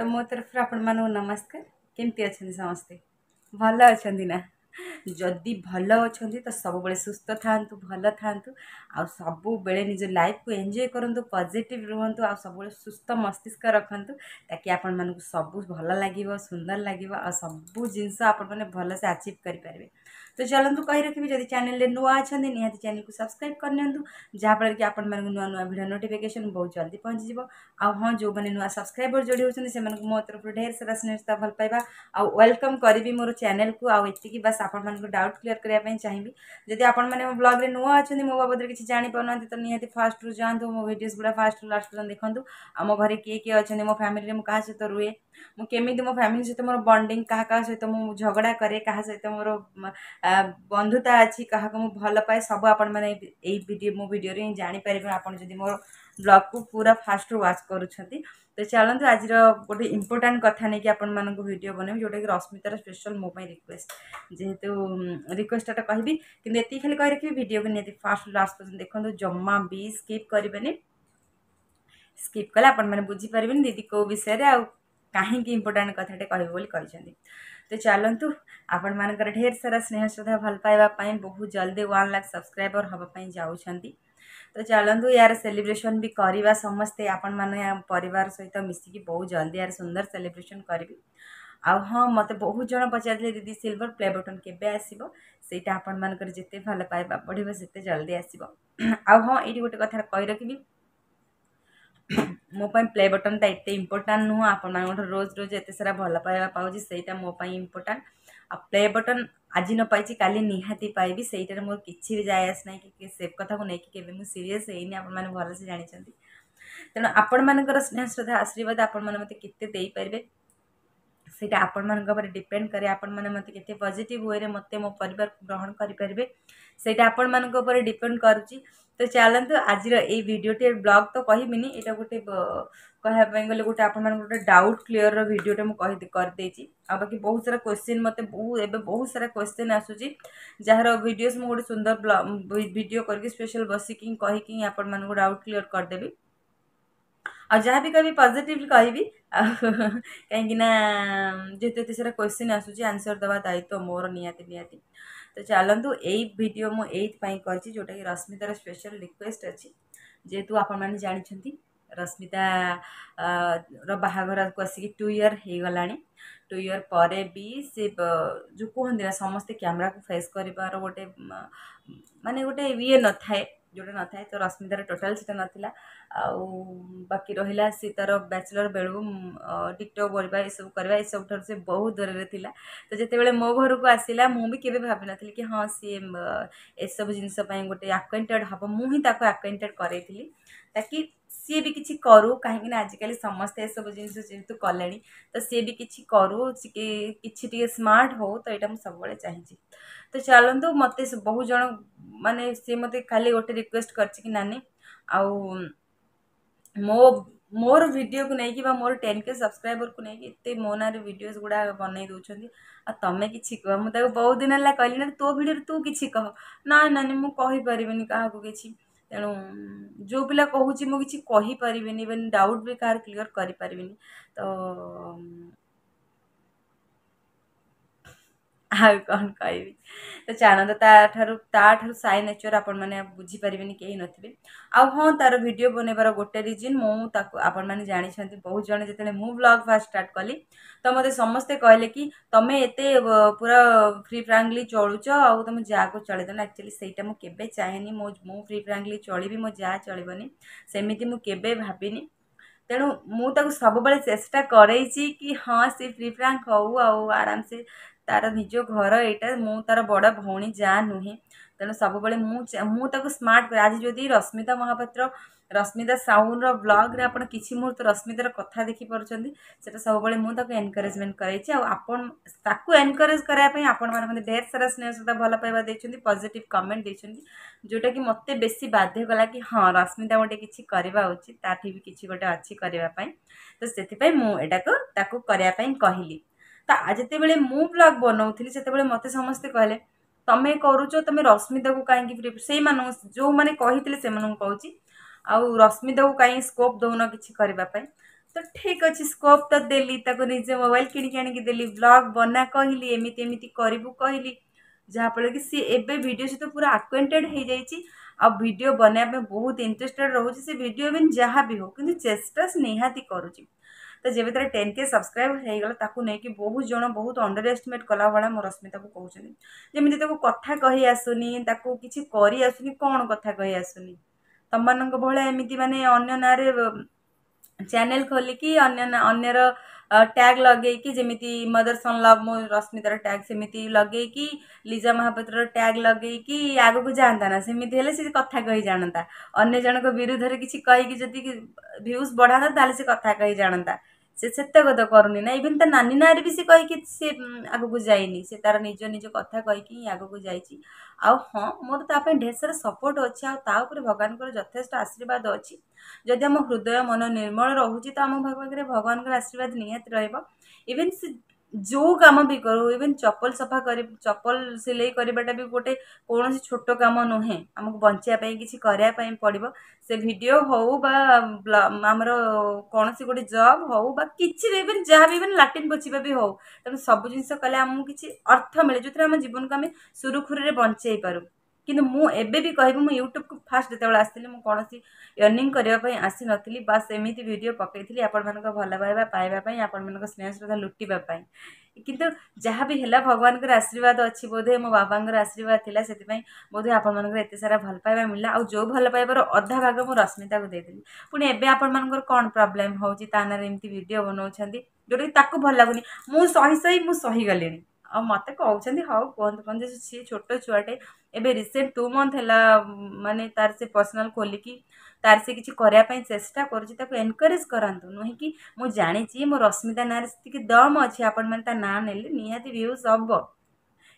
त म तरफ्र आपण ममस्कार के भयो अनि जिल्लो त सबैबे सुस्थ था सबै निज लफ एन्जय गरु पजिट रुहन् सबै सुस्थ मस्तिष्क रकि आपण म सब भल लाग सुन्दर लाग सबै जिन्स आपसे आचिभ गरिपारे ତ ଚାଲନ୍ତୁ କହି ରଖିବି ଯଦି ଚ୍ୟାନେଲରେ ନୂଆ ଅଛନ୍ତି ନିହାତି ଚ୍ୟାନେଲକୁ ସବସ୍କ୍ରାଇବ୍ କରିନିଅନ୍ତୁ ଯାହାଫଳରେ କି ଆପଣମାନଙ୍କୁ ନୂଆ ନୂଆ ଭିଡ଼ିଓ ନୋଟିଫିକେସନ୍ ବହୁତ ଜଲ୍ଦି ପହଞ୍ଚିଯିବ ଆଉ ହଁ ଯେଉଁମାନେ ନୂଆ ସବସ୍କ୍ରାଇବର୍ ଯୋଡ଼ି ହେଉଛନ୍ତି ସେମାନଙ୍କୁ ମୋ ତରଫରୁ ଢେର ସାରା ସ୍ନେହତା ଭଲ ପାଇବା ଆଉ ୱେଲକମ୍ କରିବି ମୋର ଚ୍ୟାନେଲକୁ ଆଉ ଏତିକି ବାସ୍ ଆପଣମାନଙ୍କୁ ଡାଉଟ୍ କ୍ଲିୟର୍ କରିବା ପାଇଁ ଚାହିଁବି ଯଦି ଆପଣମାନେ ମୋ ବ୍ଲଗ୍ରେ ନୂଆ ଅଛନ୍ତି ମୋ ବାବଦରେ କିଛି ଜାଣିପାରୁନାହାନ୍ତି ତ ନିହାତି ଫାଷ୍ଟରୁ ଯାଆନ୍ତୁ ମୋ ଭିଡ଼ିଓସ୍ ଗୁଡ଼ା ଫାଷ୍ଟରୁ ଲାଷ୍ଟ ପର୍ଯ୍ୟନ୍ତ ଦେଖନ୍ତୁ ଆମ ଘରେ କିଏ କିଏ ଅଛନ୍ତି ମୋ ଫ୍ୟାମିଲିରେ ମୁଁ କାହା ସହିତ ରୁହେ ମୁଁ କେମିତି ମୋ ଫ୍ୟାମିଲି ସହିତ ମୋର ବଣ୍ଡିଂ କାହା କାହା ସହିତ ମୁଁ ଝଗଡ଼ା କରେ କାହା ସହିତ ମୋର ବନ୍ଧୁତା ଅଛି କାହାକୁ ମୁଁ ଭଲ ପାଏ ସବୁ ଆପଣମାନେ ଏଇ ଭିଡ଼ିଓ ମୋ ଭିଡ଼ିଓରେ ହିଁ ଜାଣିପାରିବେ ଆପଣ ଯଦି ମୋର ବ୍ଲଗ୍କୁ ପୁରା ଫାଷ୍ଟରୁ ୱାଚ୍ କରୁଛନ୍ତି ତ ଚାଲନ୍ତୁ ଆଜିର ଗୋଟେ ଇମ୍ପୋର୍ଟାଣ୍ଟ କଥା ନେଇକି ଆପଣମାନଙ୍କୁ ଭିଡ଼ିଓ ବନେଇବି ଯେଉଁଟାକି ରଶ୍ମିତାର ସ୍ପେଶାଲ ମୋ ପାଇଁ ରିକ୍ୱେଷ୍ଟ ଯେହେତୁ ରିକ୍ୱେଷ୍ଟଟା କହିବି କିନ୍ତୁ ଏତିକି ଖାଲି କହି ରଖିବି ଭିଡ଼ିଓକୁ ନିହାତି ଫାଷ୍ଟ ଲାଷ୍ଟ ପର୍ଯ୍ୟନ୍ତ ଦେଖନ୍ତୁ ଜମା ବି ସ୍କିପ୍ କରିବେନି ସ୍କିପ୍ କଲେ ଆପଣମାନେ ବୁଝିପାରିବେନି ଦିଦି କେଉଁ ବିଷୟରେ ଆଉ कहीं इंपोर्टाट कथे कहते तो चलतु आपण मानक ढेर सारा स्नेह श्रद्धा भल पाइबापी बहुत जल्दी वन लाख सब्सक्राइबर हाँपी जाऊँच तो चलतु यार सेलिब्रेशन भी करवा समस्ते आपण मैंने पर सहित मिसिक बहुत जल्दी यार सुंदर सेलिब्रेशन करी आ हाँ मत बहुत जन पचारे दीदी सिल्वर प्ले बटन के आपण मानक जिते भल पाइबा बढ़े से जल्दी आसो आ हाँ ये गोटे कथा कही रखी ମୋ ପାଇଁ ପ୍ଲେ ବଟନ୍ଟା ଏତେ ଇମ୍ପୋର୍ଟାଣ୍ଟ ନୁହଁ ଆପଣମାନଙ୍କଠୁ ରୋଜ ରୋଜ ଏତେ ସାରା ଭଲ ପାଇବା ପାଉଛି ସେଇଟା ମୋ ପାଇଁ ଇମ୍ପୋର୍ଟାଣ୍ଟ ଆଉ ପ୍ଲେ ବଟନ୍ ଆଜି ନ ପାଇଛି କାଲି ନିହାତି ପାଇବି ସେଇଟାରେ ମୋର କିଛି ବି ଯାଏ ଆସି ନାହିଁ କି ସେ କଥାକୁ ନେଇକି କେବେ ମୁଁ ସିରିୟସ୍ ହେଇନି ଆପଣମାନେ ଭଲସେ ଜାଣିଛନ୍ତି ତେଣୁ ଆପଣମାନଙ୍କର ସ୍ନେହ ଶ୍ରଦ୍ଧା ଆଶୀର୍ବାଦ ଆପଣମାନେ ମୋତେ କେତେ ଦେଇପାରିବେ ସେଇଟା ଆପଣମାନଙ୍କ ଉପରେ ଡିପେଣ୍ଡ କରେ ଆପଣମାନେ ମୋତେ କେତେ ପଜିଟିଭ୍ ୱେରେ ମୋତେ ମୋ ପରିବାରକୁ ଗ୍ରହଣ କରିପାରିବେ ସେଇଟା ଆପଣମାନଙ୍କ ଉପରେ ଡିପେଣ୍ଡ କରୁଛି ତ ଚାଲନ୍ତୁ ଆଜିର ଏଇ ଭିଡ଼ିଓଟି ବ୍ଲଗ୍ ତ କହିବିନି ଏଇଟା ଗୋଟେ କହିବା ପାଇଁ ଗଲେ ଗୋଟେ ଆପଣମାନଙ୍କୁ ଗୋଟେ ଡାଉଟ୍ କ୍ଲିୟର୍ର ଭିଡ଼ିଓଟେ ମୁଁ କହି କରିଦେଇଛି ଆଉ ବାକି ବହୁତ ସାରା କ୍ୱେଶ୍ଚିନ୍ ମୋତେ ବହୁତ ଏବେ ବହୁତ ସାରା କ୍ୱେଶ୍ଚିନ୍ ଆସୁଛି ଯାହାର ଭିଡ଼ିଓସ୍ ମୁଁ ଗୋଟେ ସୁନ୍ଦର ଭିଡ଼ିଓ କରିକି ସ୍ପେଶାଲ୍ ବସିକି କହିକି ଆପଣମାନଙ୍କୁ ଡାଉଟ୍ କ୍ଲିୟର୍ କରିଦେବି ଆଉ ଯାହା ବି କହିବି ପଜିଟିଭଲି କହିବି କାହିଁକିନା ଯେତେ ଏତେ ସାରା କ୍ୱେଶ୍ଚିନ୍ ଆସୁଛି ଆନ୍ସର୍ ଦେବା ଦାୟିତ୍ୱ ମୋର ନିହାତି ନିହାତି ତ ଚାଲନ୍ତୁ ଏଇ ଭିଡ଼ିଓ ମୁଁ ଏଇଥିପାଇଁ କରିଛି ଯେଉଁଟାକି ରଶ୍ମିତାର ସ୍ପେଶାଲ୍ ରିକ୍ୱେଷ୍ଟ ଅଛି ଯେହେତୁ ଆପଣମାନେ ଜାଣିଛନ୍ତି ରଶ୍ମିତାର ବାହାଘରକୁ ଆସିକି ଟୁ ଇୟର୍ ହେଇଗଲାଣି ଟୁ ଇୟର୍ ପରେ ବି ସେ ଯେଉଁ କୁହନ୍ତି ନା ସମସ୍ତେ କ୍ୟାମେରାକୁ ଫେସ୍ କରିବାର ଗୋଟେ ମାନେ ଗୋଟେ ଇଏ ନଥାଏ ଯେଉଁଟା ନଥାଏ ତ ରଶ୍ମିତାର ଟୋଟାଲ୍ ସେଇଟା ନଥିଲା ଆଉ ବାକି ରହିଲା ସେ ତା'ର ବ୍ୟାଚଲର୍ ବେଳୁ ଟିକ୍ଟକ୍ କରିବା ଏସବୁ କରିବା ଏସବୁ ଠାରୁ ସେ ବହୁତ ଦୂରରେ ଥିଲା ତ ଯେତେବେଳେ ମୋ ଘରକୁ ଆସିଲା ମୁଁ ବି କେବେ ଭାବିନଥିଲି କି ହଁ ସିଏ ଏସବୁ ଜିନିଷ ପାଇଁ ଗୋଟେ ଆକ୍ୱେଣ୍ଟେଡ଼୍ ହେବ ମୁଁ ହିଁ ତାକୁ ଆକ୍ୱେଣ୍ଟେଡ଼୍ କରେଇଥିଲି ତାକି सी भी किसी करू कहीं आजिकल समस्त यह सब जिन जेहतु कले तो सी भी किसी करू कि स्मार्ट हो तो यहाँ मुझे सब चाहिए तो चलत मत बहुत जन मानते सी मत खाली गोटे रिक्वेस्ट कर नानी आउ मो मोर वीडियो को लेकिन मोर टेन के सब्सक्राइबर को लेकिन ये मो ना भिड गुड़ा बनई दौरान आ तुम्हें किसी कह मुझे बहुत दिन है कहली तो भिडर तू कि कह ना नानी मुझे कही क्या किसी ତେଣୁ ଯେଉଁ ପିଲା କହୁଛି ମୁଁ କିଛି କହିପାରିବିନି ଇଭେନ୍ ଡାଉଟ୍ ବି କାହାର କ୍ଲିୟର୍ କରିପାରିବିନି ତ ଆଉ କ'ଣ କହିବି ତ ଜାଣନ୍ତୁ ତା'ଠାରୁ ତା'ଠାରୁ ସାଇ ନେଚର୍ ଆପଣମାନେ ବୁଝିପାରିବେନି କେହି ନଥିବେ ଆଉ ହଁ ତା'ର ଭିଡ଼ିଓ ବନେଇବାର ଗୋଟେ ରିଜିନ୍ ମୁଁ ତାକୁ ଆପଣମାନେ ଜାଣିଛନ୍ତି ବହୁତ ଜଣ ଯେତେବେଳେ ମୁଁ ବ୍ଲଗ୍ ଫାର୍ଷ୍ଟ ଷ୍ଟାର୍ଟ କଲି ତ ମୋତେ ସମସ୍ତେ କହିଲେ କି ତୁମେ ଏତେ ପୁରା ଫ୍ରି ଫ୍ରାଙ୍କଲି ଚଳୁଛ ଆଉ ତୁମେ ଯାହାକୁ ଚଳେଇଦେବ ନା ଆକ୍ଚୁଆଲି ସେଇଟା ମୁଁ କେବେ ଚାହେଁନି ମୋ ମୁଁ ଫ୍ରି ଫ୍ରାଙ୍କଲି ଚଳିବି ମୋ ଯାହା ଚଳିବନି ସେମିତି ମୁଁ କେବେ ଭାବିନି ତେଣୁ ମୁଁ ତାକୁ ସବୁବେଳେ ଚେଷ୍ଟା କରେଇଛି କି ହଁ ସେ ଫ୍ରି ଫ୍ରାଙ୍କ ହଉ ଆଉ ଆରାମସେ ତାର ନିଜ ଘର ଏଇଟା ମୁଁ ତାର ବଡ଼ ଭଉଣୀ ଯାଆ ନୁହେଁ ତେଣୁ ସବୁବେଳେ ମୁଁ ମୁଁ ତାକୁ ସ୍ମାର୍ଟ କରେ ଆଜି ଯଦି ରଶ୍ମିତା ମହାପାତ୍ର ରଶ୍ମିତା ସାହୁର ବ୍ଲଗ୍ରେ ଆପଣ କିଛି ମୁହୂର୍ତ୍ତ ରଶ୍ମିତାର କଥା ଦେଖିପାରୁଛନ୍ତି ସେଟା ସବୁବେଳେ ମୁଁ ତାକୁ ଏନକରେଜମେଣ୍ଟ କରାଇଛି ଆଉ ଆପଣ ତାକୁ ଏନକରେଜ କରିବା ପାଇଁ ଆପଣମାନେ ମୋତେ ଢେର ସାରା ସ୍ନେହ ସହିତ ଭଲ ପାଇବା ଦେଇଛନ୍ତି ପଜିଟିଭ୍ କମେଣ୍ଟ ଦେଇଛନ୍ତି ଯେଉଁଟାକି ମୋତେ ବେଶୀ ବାଧ୍ୟ କଲା କି ହଁ ରଶ୍ମିତା ଗୋଟେ କିଛି କରିବା ଉଚିତ ତାଠି ବି କିଛି ଗୋଟେ ଅଛି କରିବା ପାଇଁ ତ ସେଥିପାଇଁ ମୁଁ ଏଟାକୁ ତାକୁ କରିବା ପାଇଁ କହିଲି जिते ब्लग बनाऊ से मत समस्ते कहले तुम्हें करुच तुम्हें रश्मिता को कहीं से जो मैंने कही कह रश्मिता को कहीं स्कोप दौन किसी तो ठीक अच्छे स्कोप तो देली निजे मोबाइल किणिकली ब्लग बना कहली एमती एमती करूँ कहली जहाँफल कि सी एवं भिडियो सहित पूरा आकुएंटेड हो जाओ बनवाई बहुत इंटरेस्टेड रोचे से भिडियो इवेन जहाँ भी हो कि चेस्टा निहाती करुच्छी ତ ଯେ ଭିତରେ ଟେନ୍ କେ ସବସ୍କ୍ରାଇବ୍ ହୋଇଗଲା ତାକୁ ନେଇକି ବହୁତ ଜଣ ବହୁତ ଅଣ୍ଡର ଏଷ୍ଟିମେଟ୍ କଲା ଭଳିଆ ମୋ ରଶ୍ମିତାକୁ କହୁଛନ୍ତି ଯେମିତି ତାକୁ କଥା କହି ଆସୁନି ତାକୁ କିଛି କରି ଆସୁନି କ'ଣ କଥା କହି ଆସୁନି ତମମାନଙ୍କ ଭଳିଆ ଏମିତି ମାନେ ଅନ୍ୟ ନାଁରେ ଚ୍ୟାନେଲ୍ ଖୋଲିକି ଅନ୍ୟ ଅନ୍ୟର ଟ୍ୟାଗ୍ ଲଗେଇକି ଯେମିତି ମଦର୍ସ ଅନ୍ ଲଭ୍ ମୁଁ ରଶ୍ମିତାର ଟ୍ୟାଗ୍ ସେମିତି ଲଗେଇକି ଲିଜା ମହାପାତ୍ରର ଟ୍ୟାଗ୍ ଲଗେଇକି ଆଗକୁ ଯାଆନ୍ତା ନା ସେମିତି ହେଲେ ସେ କଥା କହି ଜାଣନ୍ତା ଅନ୍ୟ ଜଣଙ୍କ ବିରୁଦ୍ଧରେ କିଛି କହିକି ଯଦି ଭ୍ୟୁଜ୍ ବଢ଼ାନ୍ତା ତାହେଲେ ସେ କଥା କହି ଜାଣନ୍ତା ସେ ସେତେ କଥା କରୁନି ନା ଇଭିନ୍ ତା ନାନୀ ନାଁରେ ବି ସେ କହିକି ସେ ଆଗକୁ ଯାଇନି ସେ ତାର ନିଜ ନିଜ କଥା କହିକି ହିଁ ଆଗକୁ ଯାଇଛି ଆଉ ହଁ ମୋର ତା ପାଇଁ ଢେର ସାରା ସପୋର୍ଟ ଅଛି ଆଉ ତା ଉପରେ ଭଗବାନଙ୍କର ଯଥେଷ୍ଟ ଆଶୀର୍ବାଦ ଅଛି ଯଦି ଆମ ହୃଦୟ ମନ ନିର୍ମଳ ରହୁଛି ତ ଆମ ପାଖରେ ଭଗବାନଙ୍କର ଆଶୀର୍ବାଦ ନିହାତି ରହିବ ଇଭିନ୍ ସେ ଯେଉଁ କାମ ବି କରୁ ଇଭେନ୍ ଚପଲ ସଫା କରି ଚପଲ ସିଲେଇ କରିବାଟା ବି ଗୋଟେ କୌଣସି ଛୋଟ କାମ ନୁହେଁ ଆମକୁ ବଞ୍ଚିବା ପାଇଁ କିଛି କରିବା ପାଇଁ ପଡ଼ିବ ସେ ଭିଡ଼ିଓ ହଉ ବା ଆମର କୌଣସି ଗୋଟେ ଜବ୍ ହଉ ବା କିଛି ବି ଇଭେନ୍ ଯାହା ବି ଇଭେନ୍ ଲାଟିନ୍ ପୋଛିବା ବି ହଉ ତେଣୁ ସବୁ ଜିନିଷ କଲେ ଆମକୁ କିଛି ଅର୍ଥ ମିଳେ ଯେଉଁଥିରେ ଆମ ଜୀବନକୁ ଆମେ ସୁରୁଖୁରୁରେ ବଞ୍ଚେଇ ପାରୁ କିନ୍ତୁ ମୁଁ ଏବେ ବି କହିବି ମୁଁ ୟୁଟ୍ୟୁବକୁ ଫାଷ୍ଟ ଯେତେବେଳେ ଆସିଥିଲି ମୁଁ କୌଣସି ଅର୍ଣ୍ଣିଂ କରିବା ପାଇଁ ଆସିନଥିଲି ବାସ୍ ଏମିତି ଭିଡ଼ିଓ ପକାଇଥିଲି ଆପଣମାନଙ୍କ ଭଲ ପାଇବା ପାଇବା ପାଇଁ ଆପଣମାନଙ୍କ ସ୍ନେହ ଶ୍ରଦ୍ଧା ଲୁଟିବା ପାଇଁ କିନ୍ତୁ ଯାହା ବି ହେଲା ଭଗବାନଙ୍କର ଆଶୀର୍ବାଦ ଅଛି ବୋଧେ ମୋ ବାବାଙ୍କର ଆଶୀର୍ବାଦ ଥିଲା ସେଥିପାଇଁ ବୋଧେ ଆପଣମାନଙ୍କର ଏତେ ସାରା ଭଲ ପାଇବା ମିଳିଲା ଆଉ ଯେଉଁ ଭଲ ପାଇବାର ଅଧା ଭାଗ ମୁଁ ରଶ୍ମିତାକୁ ଦେଇଦେଲି ପୁଣି ଏବେ ଆପଣମାନଙ୍କର କ'ଣ ପ୍ରୋବ୍ଲେମ୍ ହେଉଛି ତା ନାଁରେ ଏମିତି ଭିଡ଼ିଓ ବନାଉଛନ୍ତି ଯେଉଁଟାକି ତାକୁ ଭଲ ଲାଗୁନି ମୁଁ ସହି ସହି ମୁଁ ସହିଗଲିଣି ଆଉ ମୋତେ କହୁଛନ୍ତି ହଉ କୁହନ୍ତୁ କୁହନ୍ତୁ ସିଏ ଛୋଟ ଛୁଆଟେ ଏବେ ରିସେଣ୍ଟ ଟୁ ମନ୍ଥ ହେଲା ମାନେ ତାର ସେ ପର୍ସନାଲ୍ ଖୋଲିକି ତାର ସେ କିଛି କରିବା ପାଇଁ ଚେଷ୍ଟା କରୁଛି ତାକୁ ଏନକରେଜ୍ କରନ୍ତୁ ନୁହେଁ କି ମୁଁ ଜାଣିଛି ମୋ ରଶ୍ମିତା ନାଁରେ ସେତିକି ଦମ୍ ଅଛି ଆପଣମାନେ ତା ନାଁ ନେଲେ ନିହାତି ଭ୍ୟୁଜ୍ ହେବ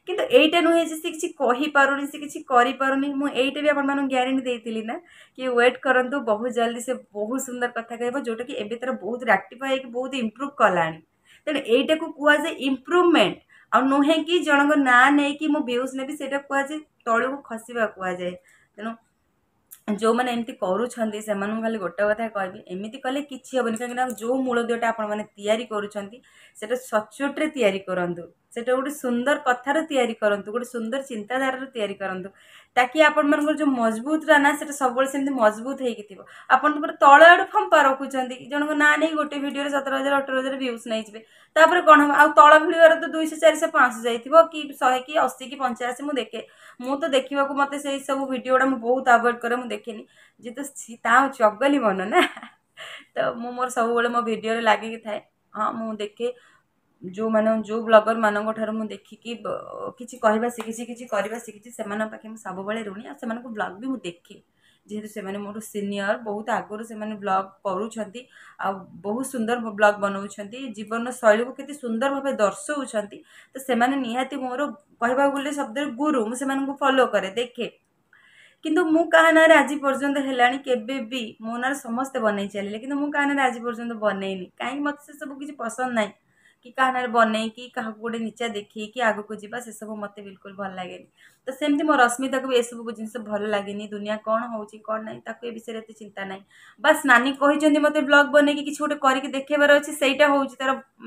କିନ୍ତୁ ଏଇଟା ନୁହେଁ ଯେ ସେ କିଛି କହିପାରୁନି ସେ କିଛି କରିପାରୁନି ମୁଁ ଏଇଟା ବି ଆପଣମାନଙ୍କୁ ଗ୍ୟାରେଣ୍ଟି ଦେଇଥିଲି ନା କି ୱେଟ୍ କରନ୍ତୁ ବହୁତ ଜଲ୍ଦି ସେ ବହୁତ ସୁନ୍ଦର କଥା କହିବ ଯେଉଁଟାକି ଏବେ ତାର ବହୁତ ରାକ୍ଟିଫାଏ ହେଇକି ବହୁତ ଇମ୍ପ୍ରୁଭ୍ କଲାଣି ତେଣୁ ଏଇଟାକୁ କୁହାଯାଏ ଇମ୍ପ୍ରୁଭମେଣ୍ଟ आ नुहे कि जनक ना नहीं कि मो बेहूस ने भी जाए कहुए तौक खसवा कहुए तेना ଯେଉଁମାନେ ଏମିତି କରୁଛନ୍ତି ସେମାନଙ୍କୁ ଖାଲି ଗୋଟେ କଥା କହିବି ଏମିତି କଲେ କିଛି ହେବନି କାହିଁକିନା ଯେଉଁ ମୂଳଦୁଆଟା ଆପଣମାନେ ତିଆରି କରୁଛନ୍ତି ସେଇଟା ସଚୋଟରେ ତିଆରି କରନ୍ତୁ ସେଇଟା ଗୋଟେ ସୁନ୍ଦର କଥାର ତିଆରି କରନ୍ତୁ ଗୋଟେ ସୁନ୍ଦର ଚିନ୍ତାଧାରାର ତିଆରି କରନ୍ତୁ ତାକି ଆପଣମାନଙ୍କର ଯେଉଁ ମଜବୁତଟା ନା ସେଇଟା ସବୁବେଳେ ସେମିତି ମଜବୁତ ହେଇକି ଥିବ ଆପଣ ପୁରା ତଳ ଆଡ଼ୁ ଫମ୍ପା ରଖୁଛନ୍ତି ଜଣଙ୍କ ନାଁ ନେଇ ଗୋଟେ ଭିଡ଼ିଓରେ ସତର ହଜାର ଅଠର ହଜାର ଭ୍ୟୁଜ୍ ନେଇଯିବେ ତାପରେ କ'ଣ ହବ ଆଉ ତଳ ଭିଡ଼ିଓରେ ତ ଦୁଇଶହ ଚାରିଶହ ପାଞ୍ଚଶହ ଯାଇଥିବ କି ଶହେ କି ଅଶୀ କି ପଞ୍ଚାଅଶୀ ମୁଁ ଦେଖେ ମୁଁ ତ ଦେଖିବାକୁ ମୋତେ ସେଇ ସବୁ ଭିଡ଼ିଓଗୁଡ଼ା ମୁଁ ବହୁତ ଆଭଏଡ଼୍ କରେ ମୁଁ देखनी जीतु ता चगली मन ना तो मुझे मोर सब मो भिड लगे थाए हाँ मुझे देखे जो मान जो ब्लगर मान देखिकी कि शिखी कि शिखी से मे सब ऋणी से ब्लग भी मुझे देखे जेहेतु से मोर सिनियर बहुत आगुरी से ब्लग करूँ बहुत सुंदर ब्लग बना जीवन शैली को कितनी सुंदर भाव दर्शाऊँ तो से मोर कह शब्द गुरु मुझे फलो कै देखे किंतु मु कहना आज पर्यटन है मो ना समस्ते बन चलिए कि कहना आज पर्यटन बनईनि कहीं मत से सब किसी पसंद ना कि कहना बनई कि गोटे नीचा देखे कि आगे जावा से सब मत बिलकुल भल लगे तो सेमती मो रश्मिता को भी सब जिन भल लगे दुनिया कौन हो कौन ना ताको ये विषय एत चिंता ना बास नानी कही मत ब्लग बन कि गोटे करके देखेबार अच्छे से तर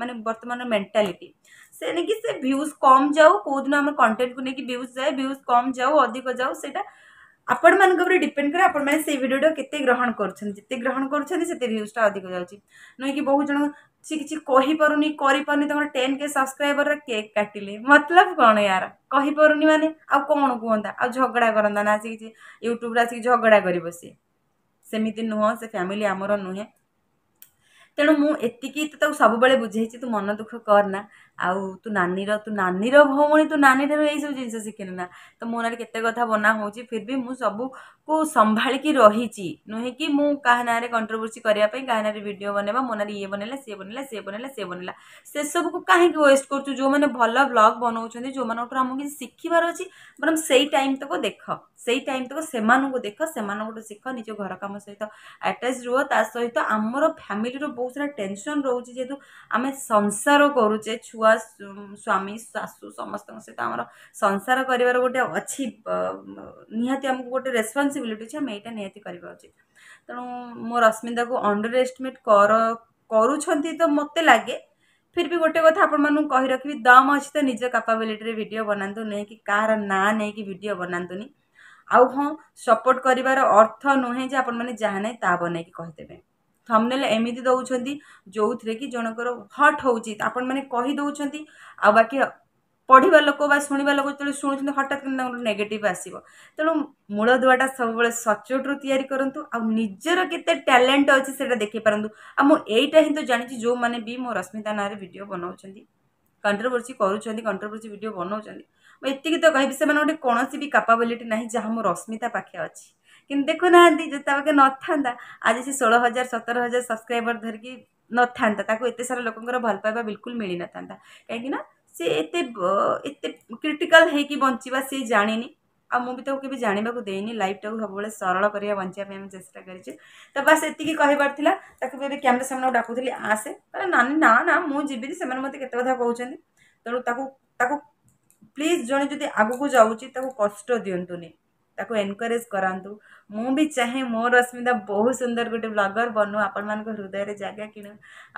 मानते बर्तमान मेन्टालीटी से नहीं कि से भ्यूज कम जाऊ कौदिन आम कंटेन्ट को लेकिन भ्यूज जाए भ्यूज कम जाऊ अधिक जाऊ सेटा आपण मानक डिपेड क्या आप के ग्रहण करते ग्रहण करूजटा अधिक जाए नुह कि बहुत जन किसी कहीपरि कर टेन के सब्सक्राइबर केक काटिले मतलब कौन यार कहीपर मानने कौन कहता आ झगड़ा करता ना आसिक यूट्यूब्रे आसिक झगड़ा कर सी सेमती नुह से फैमिली आमर नुहे तेणु मुझे सब बुझे तू मन दुख करना ଆଉ ତୁ ନାନୀର ତୁ ନାନୀର ଭଉଣୀ ତୁ ନାନୀଠାରୁ ଏଇସବୁ ଜିନିଷ ଶିଖିଲୁ ନା ତ ମୋ ନାଁରେ କେତେ କଥା ବନା ହେଉଛି ଫିର୍ ବି ମୁଁ ସବୁକୁ ସମ୍ଭାଳିକି ରହିଛି ନୁହେଁ କି ମୁଁ କାହା ନାଁରେ କଣ୍ଟ୍ରୋଭର୍ସି କରିବା ପାଇଁ କାହା ନାଁରେ ଭିଡ଼ିଓ ବନେଇବା ମୋ ନାଁରେ ଇଏ ବନେଇଲା ସିଏ ବନେଇଲା ସିଏ ବନେଇଲା ସିଏ ବନେଇଲା ସେସବୁକୁ କାହିଁକି ୱେଷ୍ଟ କରୁଛୁ ଯେଉଁମାନେ ଭଲ ବ୍ଲଗ୍ ବନାଉଛନ୍ତି ଯେଉଁମାନଙ୍କଠୁ ଆମକୁ କିଛି ଶିଖିବାର ଅଛି ବରଂ ସେଇ ଟାଇମ୍ ତକ ଦେଖ ସେଇ ଟାଇମ୍ ତକ ସେମାନଙ୍କୁ ଦେଖ ସେମାନଙ୍କଠୁ ଶିଖ ନିଜ ଘର କାମ ସହିତ ଆଟାଚ୍ ରୁହ ତା ସହିତ ଆମର ଫ୍ୟାମିଲିର ବହୁତ ସାରା ଟେନସନ୍ ରହୁଛି ଯେହେତୁ ଆମେ ସଂସାର କରୁଛେ ଛୁଆ ଛୁଆ ସ୍ୱାମୀ ଶାଶୁ ସମସ୍ତଙ୍କ ସହିତ ଆମର ସଂସାର କରିବାର ଗୋଟେ ଅଛି ନିହାତି ଆମକୁ ଗୋଟେ ରେସପନ୍ସିବିଲିଟି ଅଛି ଆମେ ଏଇଟା ନିହାତି କରିବା ଉଚିତ ତେଣୁ ମୋ ରଶ୍ମିତାକୁ ଅଣ୍ଡର ଏଷ୍ଟିମେଟ୍ କର କରୁଛନ୍ତି ତ ମୋତେ ଲାଗେ ଫିର୍ ବି ଗୋଟେ କଥା ଆପଣମାନଙ୍କୁ କହି ରଖିବି ଦମ୍ ଅଛି ତ ନିଜ କାପାବିଲିଟିରେ ଭିଡ଼ିଓ ବନାନ୍ତୁ ନେଇକି କାହାର ନାଁ ନେଇକି ଭିଡ଼ିଓ ବନାନ୍ତୁନି ଆଉ ହଁ ସପୋର୍ଟ କରିବାର ଅର୍ଥ ନୁହେଁ ଯେ ଆପଣମାନେ ଯାହା ନାହିଁ ତାହା ବନେଇକି କହିଦେବେ থমନେଲ୍ ଏମିତି ଦେଉଛନ୍ତି ଯେଉଁଥିରେ କି ଜଣଙ୍କର ହଟ୍ ହେଉଛି ଆପଣମାନେ କହିଦେଉଛନ୍ତି ଆଉ ବାକି ପଢ଼ିବା ଲୋକ ବା ଶୁଣିବା ଲୋକ ଯେତେବେଳେ ଶୁଣୁଛନ୍ତି ହଠାତ୍ କିନ୍ତୁ ତାଙ୍କର ନେଗେଟିଭ୍ ଆସିବ ତେଣୁ ମୂଳଦୁଆଟା ସବୁବେଳେ ସଚୋଟରୁ ତିଆରି କରନ୍ତୁ ଆଉ ନିଜର କେତେ ଟ୍ୟାଲେଣ୍ଟ ଅଛି ସେଇଟା ଦେଖେଇପାରନ୍ତୁ ଆଉ ମୁଁ ଏଇଟା ହିଁ ତ ଜାଣିଛି ଯେଉଁମାନେ ବି ମୋ ରଶ୍ମିତା ନାଁରେ ଭିଡ଼ିଓ ବନାଉଛନ୍ତି କଣ୍ଟ୍ରୋଭର୍ସି କରୁଛନ୍ତି କଣ୍ଟ୍ରୋଭର୍ସି ଭିଡ଼ିଓ ବନାଉଛନ୍ତି ମୁଁ ଏତିକି ତ କହିବି ସେମାନେ ଗୋଟେ କୌଣସି ବି କାପାବିଲିଟି ନାହିଁ ଯାହା ମୋ ରଶ୍ମିତା ପାଖେ ଅଛି କିନ୍ତୁ ଦେଖୁନାହାନ୍ତି ଯେତେବେଳେ ନଥାନ୍ତା ଆଜି ସେ ଷୋହଳ ହଜାର ସତର ହଜାର ସବସ୍କ୍ରାଇବର୍ ଧରିକି ନଥାନ୍ତା ତାକୁ ଏତେ ସାରା ଲୋକଙ୍କର ଭଲ ପାଇବା ବିଲକୁଲ ମିଳିନଥାନ୍ତା କାହିଁକି ନା ସେ ଏତେ ଏତେ କ୍ରିଟିକାଲ୍ ହେଇକି ବଞ୍ଚିବା ସେ ଜାଣିନି ଆଉ ମୁଁ ବି ତାକୁ କେବେ ଜାଣିବାକୁ ଦେଇନି ଲାଇଫ୍ଟାକୁ ସବୁବେଳେ ସରଳ କରିବା ବଞ୍ଚିବା ପାଇଁ ଆମେ ଚେଷ୍ଟା କରିଛୁ ତ ବାସ୍ ଏତିକି କହିବାର ଥିଲା ତାକୁ ଯଦି କ୍ୟାମେରା ସାମ୍ନାକୁ ଡାକୁଥିଲି ଆସେ କହିଲା ନାନୀ ନା ନା ମୁଁ ଯିବିନି ସେମାନେ ମୋତେ କେତେ କଥା କହୁଛନ୍ତି ତେଣୁ ତାକୁ ତାକୁ ପ୍ଲିଜ୍ ଜଣେ ଯଦି ଆଗକୁ ଯାଉଛି ତାକୁ କଷ୍ଟ ଦିଅନ୍ତୁନି ତାକୁ ଏନକରେଜ୍ କରାନ୍ତୁ मुझे चाहे मो रश्मिता बहुत सुंदर गोटे ब्लगर बनू आपण मान हृदय जगह किणु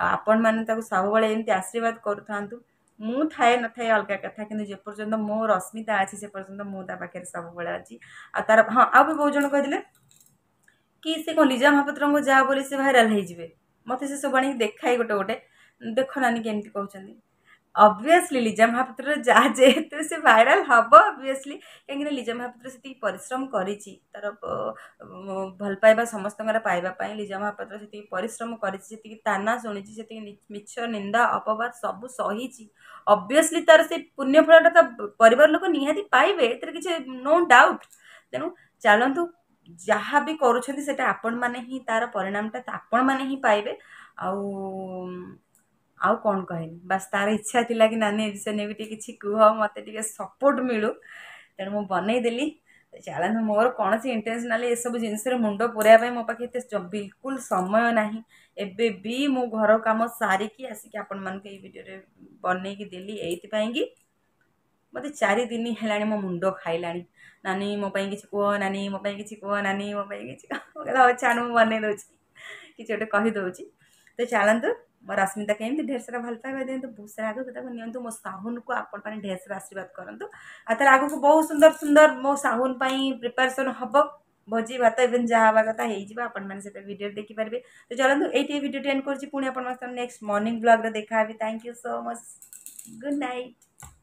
आपण मैंने सब वाले एमती आशीर्वाद करू मुए न थाए अलग कथा कितना मो रश्मिता अच्छी से पर्यटन मुझे सब बड़े अच्छी आ तार हाँ आउ भी बहुत जन कहते कि सी कौन लिजा महापात्र को जा बोली से भाइराल होते सब आखाए गोटे गोटे देख नानी केमती कहते हैं ଅବଭିୟସ୍ଲି ଲିଜା ମହାପାତ୍ରର ଯାହା ଯେହେତୁ ସେ ଭାଇରାଲ୍ ହେବ ଅବଭିୟସ୍ଲି କାହିଁକିନା ଲିଜା ମହାପାତ୍ର ସେତିକି ପରିଶ୍ରମ କରିଛି ତା'ର ଭଲ ପାଇବା ସମସ୍ତଙ୍କର ପାଇବା ପାଇଁ ଲିଜା ମହାପାତ୍ର ସେତିକି ପରିଶ୍ରମ କରିଛି ସେତିକି ତାନା ଶୁଣିଛି ସେତିକି ମିଛ ନିନ୍ଦା ଅପବାଦ ସବୁ ସହିଛି ଅବଭିୟସ୍ଲି ତା'ର ସେ ପୁଣ୍ୟଫଳଟା ତ ପରିବାର ଲୋକ ନିହାତି ପାଇବେ ଏଥିରେ କିଛି ନୋ ଡାଉଟ୍ ତେଣୁ ଚାଲନ୍ତୁ ଯାହା ବି କରୁଛନ୍ତି ସେଇଟା ଆପଣମାନେ ହିଁ ତା'ର ପରିଣାମଟା ଆପଣମାନେ ହିଁ ପାଇବେ ଆଉ आउ कौन कहन बास तार इच्छा थी कि नानी ए विषय नहीं भी कि कह मत सपोर्ट मिलू तेणु मुझ बनईदेली चलो मोर कौन इंटेन्स ना ये सब जिनस मुंड पोरियापाई मो पाखे बिलकुल समय ना एबी मो घर कम सारिकी आसिक आपण मन के भिडियो बनईकी देली यही मत चार दिन है मो मुंड खाला नानी मोप कि कह नानी मोपाई कि कह नानी मोपाई कि अच्छा बनई दौर कि गोटे कहीदे तो चलतु मोर अस्मिता के ढेर सारा भल पाइबा दिखाँ बहुत सारा आगे निर्णय मो साहून को आपने ढेर सारा आशीर्वाद करूँ तरह आगे बहुत सुंदर सुंदर मो साहून प्रिपेरेसन हम भोजी भात इवन जहाँ हाँ कथा होने से भिड देखिपारे तो चलो ये भिडियो एंड करेंगे नेक्स्ट मर्निंग ब्लग्रे देखा thank you so much good night